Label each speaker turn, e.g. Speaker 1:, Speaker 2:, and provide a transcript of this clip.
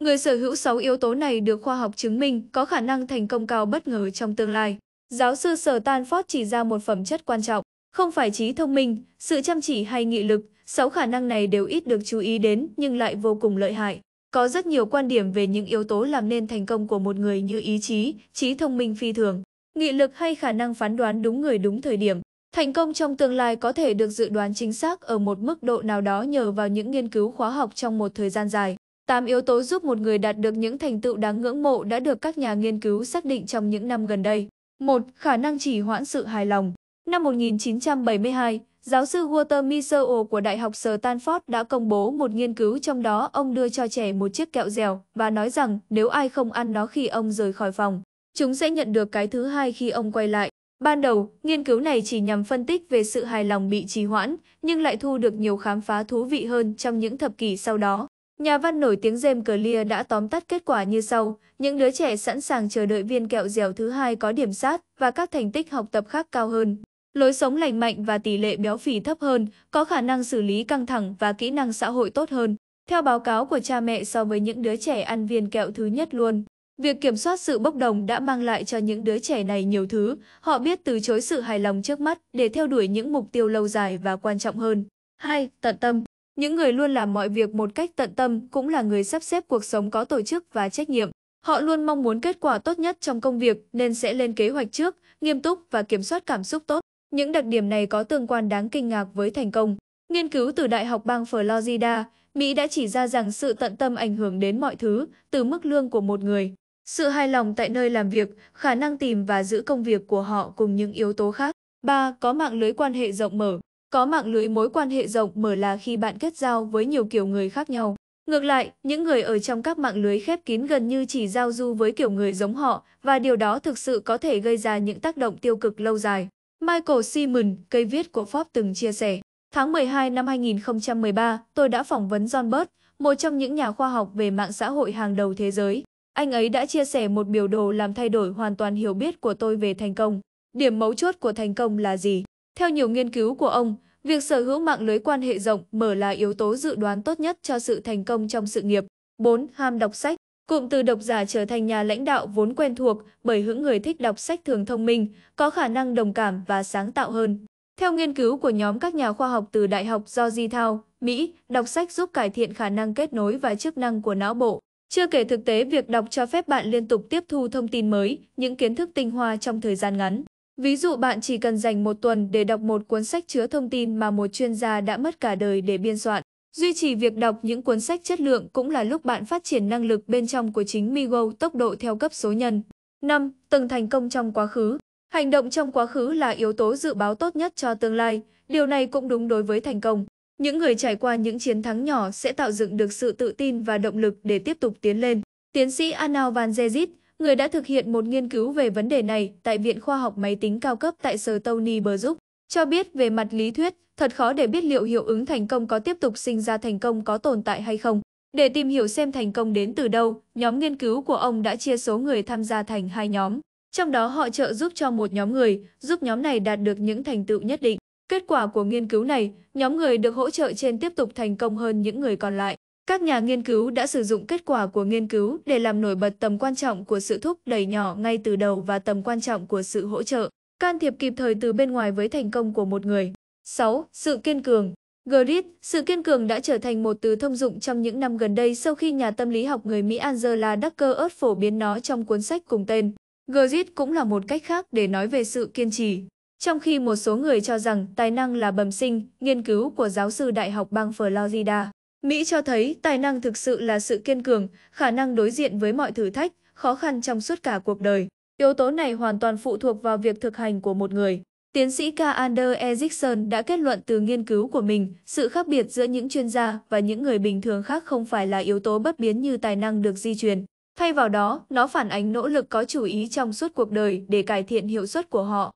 Speaker 1: Người sở hữu 6 yếu tố này được khoa học chứng minh có khả năng thành công cao bất ngờ trong tương lai. Giáo sư Sở Tanford chỉ ra một phẩm chất quan trọng, không phải trí thông minh, sự chăm chỉ hay nghị lực, 6 khả năng này đều ít được chú ý đến nhưng lại vô cùng lợi hại. Có rất nhiều quan điểm về những yếu tố làm nên thành công của một người như ý chí, trí thông minh phi thường, nghị lực hay khả năng phán đoán đúng người đúng thời điểm. Thành công trong tương lai có thể được dự đoán chính xác ở một mức độ nào đó nhờ vào những nghiên cứu khóa học trong một thời gian dài. 8 yếu tố giúp một người đạt được những thành tựu đáng ngưỡng mộ đã được các nhà nghiên cứu xác định trong những năm gần đây. 1. Khả năng chỉ hoãn sự hài lòng. Năm 1972, giáo sư Walter Mischel của Đại học Stanford đã công bố một nghiên cứu trong đó ông đưa cho trẻ một chiếc kẹo dẻo và nói rằng nếu ai không ăn nó khi ông rời khỏi phòng, chúng sẽ nhận được cái thứ hai khi ông quay lại. Ban đầu, nghiên cứu này chỉ nhằm phân tích về sự hài lòng bị trì hoãn, nhưng lại thu được nhiều khám phá thú vị hơn trong những thập kỷ sau đó. Nhà văn nổi tiếng James Clear đã tóm tắt kết quả như sau, những đứa trẻ sẵn sàng chờ đợi viên kẹo dẻo thứ hai có điểm sát và các thành tích học tập khác cao hơn. Lối sống lành mạnh và tỷ lệ béo phì thấp hơn, có khả năng xử lý căng thẳng và kỹ năng xã hội tốt hơn. Theo báo cáo của cha mẹ so với những đứa trẻ ăn viên kẹo thứ nhất luôn, việc kiểm soát sự bốc đồng đã mang lại cho những đứa trẻ này nhiều thứ, họ biết từ chối sự hài lòng trước mắt để theo đuổi những mục tiêu lâu dài và quan trọng hơn. 2. Tận tâm những người luôn làm mọi việc một cách tận tâm cũng là người sắp xếp cuộc sống có tổ chức và trách nhiệm. Họ luôn mong muốn kết quả tốt nhất trong công việc nên sẽ lên kế hoạch trước, nghiêm túc và kiểm soát cảm xúc tốt. Những đặc điểm này có tương quan đáng kinh ngạc với thành công. Nghiên cứu từ Đại học bang Florida, Mỹ đã chỉ ra rằng sự tận tâm ảnh hưởng đến mọi thứ, từ mức lương của một người, sự hài lòng tại nơi làm việc, khả năng tìm và giữ công việc của họ cùng những yếu tố khác. 3. Có mạng lưới quan hệ rộng mở. Có mạng lưới mối quan hệ rộng mở là khi bạn kết giao với nhiều kiểu người khác nhau. Ngược lại, những người ở trong các mạng lưới khép kín gần như chỉ giao du với kiểu người giống họ và điều đó thực sự có thể gây ra những tác động tiêu cực lâu dài. Michael Simon, cây viết của Forbes từng chia sẻ, tháng 12 năm 2013, tôi đã phỏng vấn John Burt, một trong những nhà khoa học về mạng xã hội hàng đầu thế giới. Anh ấy đã chia sẻ một biểu đồ làm thay đổi hoàn toàn hiểu biết của tôi về thành công. Điểm mấu chốt của thành công là gì? Theo nhiều nghiên cứu của ông, Việc sở hữu mạng lưới quan hệ rộng mở là yếu tố dự đoán tốt nhất cho sự thành công trong sự nghiệp. 4. Ham đọc sách Cụm từ độc giả trở thành nhà lãnh đạo vốn quen thuộc bởi những người thích đọc sách thường thông minh, có khả năng đồng cảm và sáng tạo hơn. Theo nghiên cứu của nhóm các nhà khoa học từ Đại học George Thao, Mỹ, đọc sách giúp cải thiện khả năng kết nối và chức năng của não bộ. Chưa kể thực tế việc đọc cho phép bạn liên tục tiếp thu thông tin mới, những kiến thức tinh hoa trong thời gian ngắn. Ví dụ bạn chỉ cần dành một tuần để đọc một cuốn sách chứa thông tin mà một chuyên gia đã mất cả đời để biên soạn. Duy trì việc đọc những cuốn sách chất lượng cũng là lúc bạn phát triển năng lực bên trong của chính Migo tốc độ theo cấp số nhân. 5. Từng thành công trong quá khứ Hành động trong quá khứ là yếu tố dự báo tốt nhất cho tương lai, điều này cũng đúng đối với thành công. Những người trải qua những chiến thắng nhỏ sẽ tạo dựng được sự tự tin và động lực để tiếp tục tiến lên. Tiến sĩ Anal Van Zezit, người đã thực hiện một nghiên cứu về vấn đề này tại Viện Khoa học Máy tính cao cấp tại Sở Tony Brook, cho biết về mặt lý thuyết, thật khó để biết liệu hiệu ứng thành công có tiếp tục sinh ra thành công có tồn tại hay không. Để tìm hiểu xem thành công đến từ đâu, nhóm nghiên cứu của ông đã chia số người tham gia thành hai nhóm. Trong đó họ trợ giúp cho một nhóm người, giúp nhóm này đạt được những thành tựu nhất định. Kết quả của nghiên cứu này, nhóm người được hỗ trợ trên tiếp tục thành công hơn những người còn lại. Các nhà nghiên cứu đã sử dụng kết quả của nghiên cứu để làm nổi bật tầm quan trọng của sự thúc đẩy nhỏ ngay từ đầu và tầm quan trọng của sự hỗ trợ, can thiệp kịp thời từ bên ngoài với thành công của một người. 6. Sự kiên cường Grit, sự kiên cường đã trở thành một từ thông dụng trong những năm gần đây sau khi nhà tâm lý học người Mỹ Angela Duckworth phổ biến nó trong cuốn sách cùng tên. Grit cũng là một cách khác để nói về sự kiên trì. Trong khi một số người cho rằng tài năng là bẩm sinh, nghiên cứu của giáo sư Đại học bang Florida Mỹ cho thấy tài năng thực sự là sự kiên cường, khả năng đối diện với mọi thử thách, khó khăn trong suốt cả cuộc đời. Yếu tố này hoàn toàn phụ thuộc vào việc thực hành của một người. Tiến sĩ K. Ander Erickson đã kết luận từ nghiên cứu của mình, sự khác biệt giữa những chuyên gia và những người bình thường khác không phải là yếu tố bất biến như tài năng được di truyền. Thay vào đó, nó phản ánh nỗ lực có chủ ý trong suốt cuộc đời để cải thiện hiệu suất của họ.